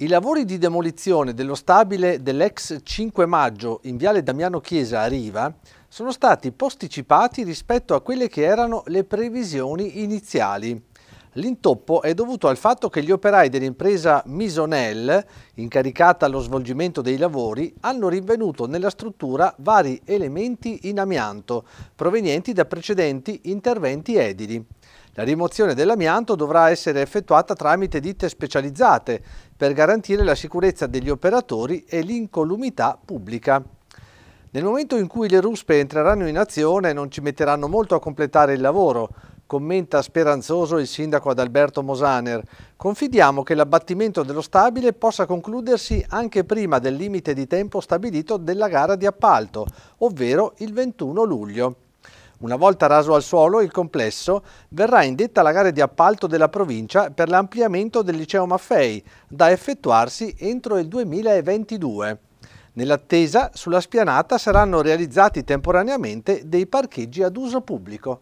I lavori di demolizione dello stabile dell'ex 5 maggio in Viale Damiano Chiesa a Riva sono stati posticipati rispetto a quelle che erano le previsioni iniziali. L'intoppo è dovuto al fatto che gli operai dell'impresa Misonel, incaricata allo svolgimento dei lavori, hanno rinvenuto nella struttura vari elementi in amianto provenienti da precedenti interventi edili. La rimozione dell'amianto dovrà essere effettuata tramite ditte specializzate per garantire la sicurezza degli operatori e l'incolumità pubblica. Nel momento in cui le ruspe entreranno in azione non ci metteranno molto a completare il lavoro, commenta speranzoso il sindaco Adalberto Mosaner. Confidiamo che l'abbattimento dello stabile possa concludersi anche prima del limite di tempo stabilito della gara di appalto, ovvero il 21 luglio. Una volta raso al suolo il complesso, verrà indetta la gara di appalto della provincia per l'ampliamento del liceo Maffei, da effettuarsi entro il 2022. Nell'attesa, sulla spianata saranno realizzati temporaneamente dei parcheggi ad uso pubblico.